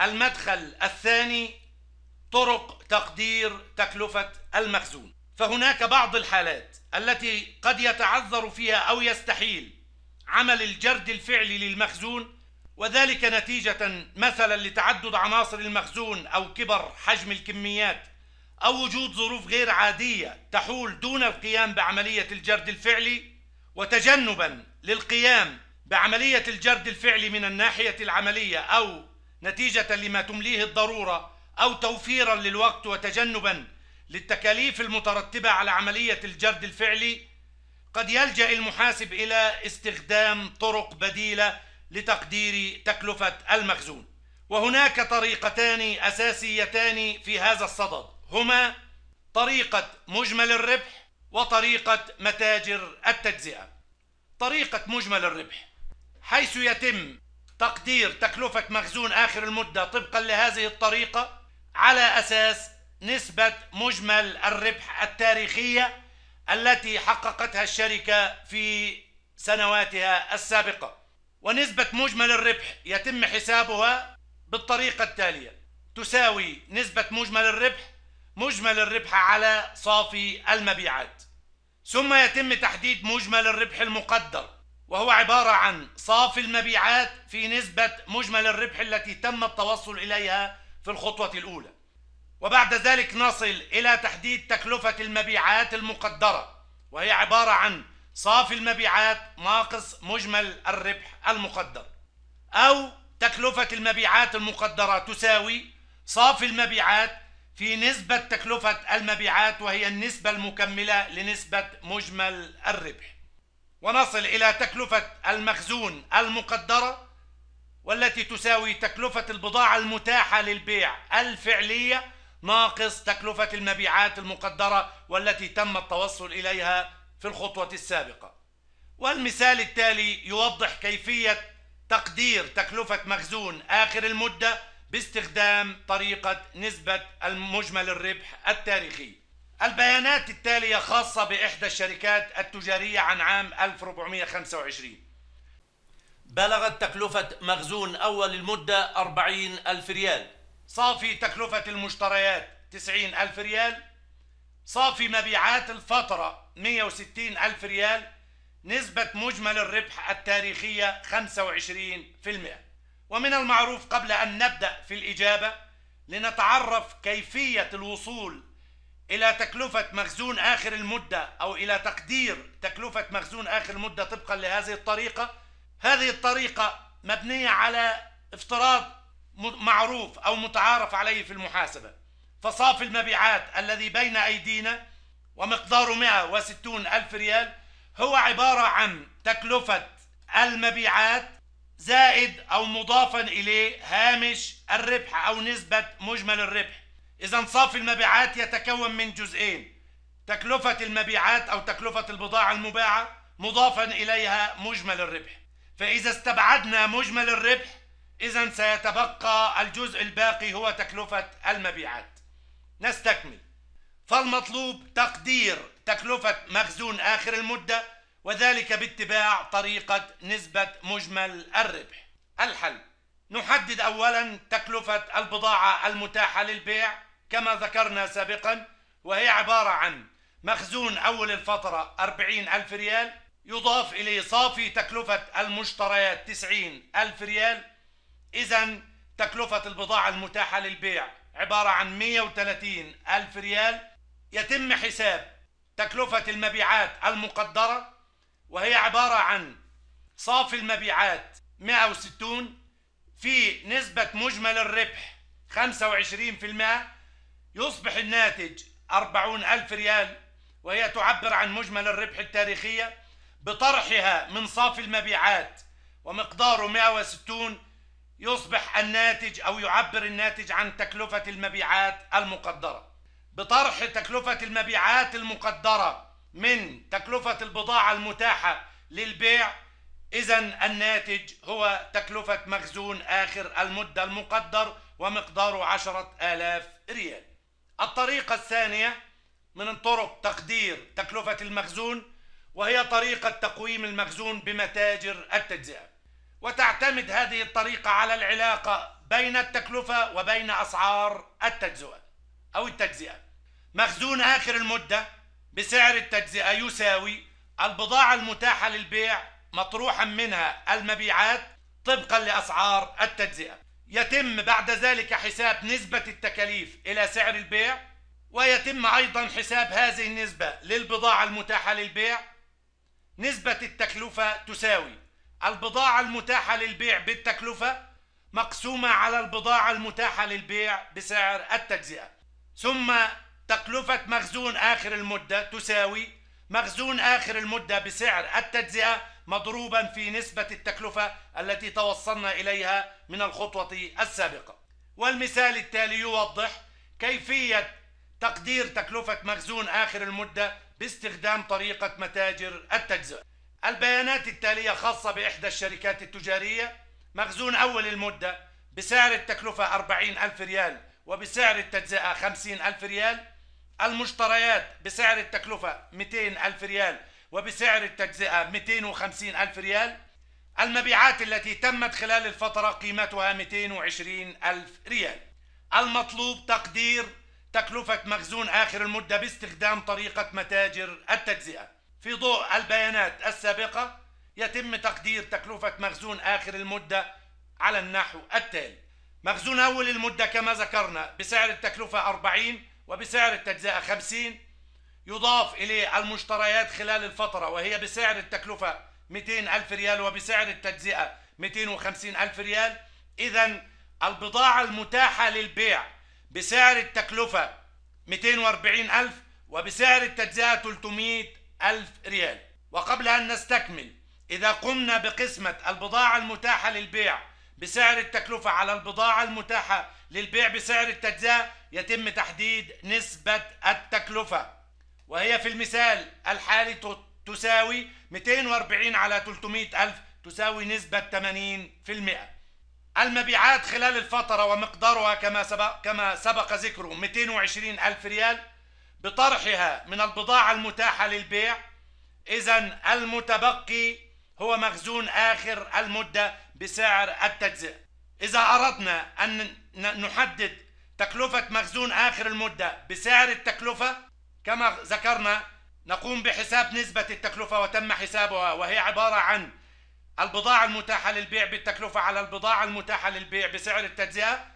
المدخل الثاني طرق تقدير تكلفة المخزون فهناك بعض الحالات التي قد يتعذر فيها أو يستحيل عمل الجرد الفعلي للمخزون وذلك نتيجة مثلا لتعدد عناصر المخزون أو كبر حجم الكميات أو وجود ظروف غير عادية تحول دون القيام بعملية الجرد الفعلي وتجنبا للقيام بعملية الجرد الفعلي من الناحية العملية أو نتيجة لما تمليه الضرورة أو توفيرا للوقت وتجنبا للتكاليف المترتبة على عملية الجرد الفعلي قد يلجأ المحاسب إلى استخدام طرق بديلة لتقدير تكلفة المخزون وهناك طريقتان أساسيتان في هذا الصدد هما طريقة مجمل الربح وطريقة متاجر التجزئة طريقة مجمل الربح حيث يتم تقدير تكلفة مخزون آخر المدة طبقا لهذه الطريقة على أساس نسبة مجمل الربح التاريخية التي حققتها الشركة في سنواتها السابقة ونسبة مجمل الربح يتم حسابها بالطريقة التالية تساوي نسبة مجمل الربح مجمل الربح على صافي المبيعات ثم يتم تحديد مجمل الربح المقدر وهو عبارة عن صافي المبيعات في نسبة مجمل الربح التي تم التوصل إليها في الخطوة الأولى وبعد ذلك نصل إلى تحديد تكلفة المبيعات المقدرة وهي عبارة عن صافي المبيعات ناقص مجمل الربح المقدر أو تكلفة المبيعات المقدرة تساوي صافي المبيعات في نسبة تكلفة المبيعات وهي النسبة المكملة لنسبة مجمل الربح ونصل إلى تكلفة المخزون المقدرة والتي تساوي تكلفة البضاعة المتاحة للبيع الفعلية ناقص تكلفة المبيعات المقدرة والتي تم التوصل إليها في الخطوة السابقة والمثال التالي يوضح كيفية تقدير تكلفة مخزون آخر المدة باستخدام طريقة نسبة المجمل الربح التاريخي البيانات التالية خاصة بإحدى الشركات التجارية عن عام 1425 بلغت تكلفة مخزون أول المدة 40 ألف ريال صافي تكلفة المشتريات 90 ألف ريال صافي مبيعات الفترة 160 ألف ريال نسبة مجمل الربح التاريخية 25% ومن المعروف قبل أن نبدأ في الإجابة لنتعرف كيفية الوصول إلى تكلفة مخزون آخر المدة أو إلى تقدير تكلفة مخزون آخر المدة طبقا لهذه الطريقة هذه الطريقة مبنية على افتراض معروف أو متعارف عليه في المحاسبة فصافي المبيعات الذي بين أيدينا ومقداره 160 ألف ريال هو عبارة عن تكلفة المبيعات زائد أو مضافا إليه هامش الربح أو نسبة مجمل الربح إذا صافي المبيعات يتكون من جزئين تكلفة المبيعات أو تكلفة البضاعة المباعة مضافا إليها مجمل الربح فإذا استبعدنا مجمل الربح إذا سيتبقى الجزء الباقي هو تكلفة المبيعات نستكمل فالمطلوب تقدير تكلفة مخزون آخر المدة وذلك باتباع طريقة نسبة مجمل الربح الحل نحدد أولا تكلفة البضاعة المتاحة للبيع كما ذكرنا سابقا وهي عبارة عن مخزون أول الفترة 40 ألف ريال يضاف إليه صافي تكلفة المشتريات 90 ألف ريال إذا تكلفة البضاعة المتاحة للبيع عبارة عن 130 ألف ريال يتم حساب تكلفة المبيعات المقدرة وهي عبارة عن صافي المبيعات 160 في نسبة مجمل الربح 25% يصبح الناتج 40 ألف ريال وهي تعبر عن مجمل الربح التاريخية بطرحها من صافي المبيعات ومقداره 160 يصبح الناتج أو يعبر الناتج عن تكلفة المبيعات المقدرة بطرح تكلفة المبيعات المقدرة من تكلفة البضاعة المتاحة للبيع إذا الناتج هو تكلفة مخزون آخر المدة المقدر ومقداره عشرة آلاف ريال الطريقة الثانية من طرق تقدير تكلفة المخزون وهي طريقة تقويم المخزون بمتاجر التجزئة وتعتمد هذه الطريقة على العلاقة بين التكلفة وبين أسعار التجزئة أو التجزئة مخزون آخر المدة بسعر التجزئة يساوي البضاعة المتاحة للبيع مطروحا منها المبيعات طبقا لأسعار التجزئة يتم بعد ذلك حساب نسبة التكاليف إلى سعر البيع ويتم أيضا حساب هذه النسبة للبضاعة المتاحة للبيع نسبة التكلفة تساوي البضاعة المتاحة للبيع بالتكلفة مقسومة على البضاعة المتاحة للبيع بسعر التجزئة ثم تكلفة مخزون آخر المدة تساوي مخزون آخر المدة بسعر التجزئة مضروبا في نسبة التكلفة التي توصلنا إليها من الخطوة السابقة والمثال التالي يوضح كيفية تقدير تكلفة مخزون آخر المدة باستخدام طريقة متاجر التجزئة البيانات التالية خاصة بإحدى الشركات التجارية مخزون أول المدة بسعر التكلفة 40 ألف ريال وبسعر التجزئة 50 ألف ريال المشتريات بسعر التكلفة 200 ألف ريال وبسعر التجزئة 250 ألف ريال المبيعات التي تمت خلال الفترة قيمتها 220 ألف ريال المطلوب تقدير تكلفة مخزون آخر المدة باستخدام طريقة متاجر التجزئة في ضوء البيانات السابقة يتم تقدير تكلفة مخزون آخر المدة على النحو التالي مخزون أول المدة كما ذكرنا بسعر التكلفة 40 وبسعر التجزئة 50 يضاف إليه المشتريات خلال الفترة وهي بسعر التكلفة 200 ألف ريال وبسعر التجزئة 250 ألف ريال إذا البضاعة المتاحة للبيع بسعر التكلفة 240 ألف وبسعر التجزئة 300 ألف ريال وقبل أن نستكمل إذا قمنا بقسمة البضاعة المتاحة للبيع بسعر التكلفة على البضاعة المتاحة للبيع بسعر التجزئة يتم تحديد نسبة التكلفة وهي في المثال الحالي تساوي 240 على 300 ألف تساوي نسبة 80% المبيعات خلال الفترة ومقدارها كما سبق, كما سبق ذكره 220 ألف ريال بطرحها من البضاعة المتاحة للبيع إذا المتبقي هو مخزون آخر المدة بسعر التجزئة إذا أردنا أن نحدد تكلفة مخزون آخر المدة بسعر التكلفة كما ذكرنا نقوم بحساب نسبة التكلفة وتم حسابها وهي عبارة عن البضاعة المتاحة للبيع بالتكلفة على البضاعة المتاحة للبيع بسعر التجزئة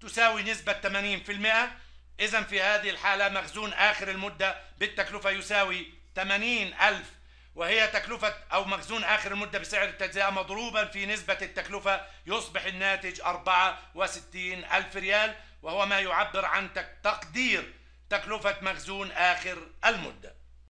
تساوي نسبة 80% إذا في هذه الحالة مخزون آخر المدة بالتكلفة يساوي 80 ألف وهي تكلفة أو مخزون آخر المدة بسعر التجزئة مضروبا في نسبة التكلفة يصبح الناتج 64 ألف ريال وهو ما يعبر عن تقدير تكلفة مخزون آخر المدة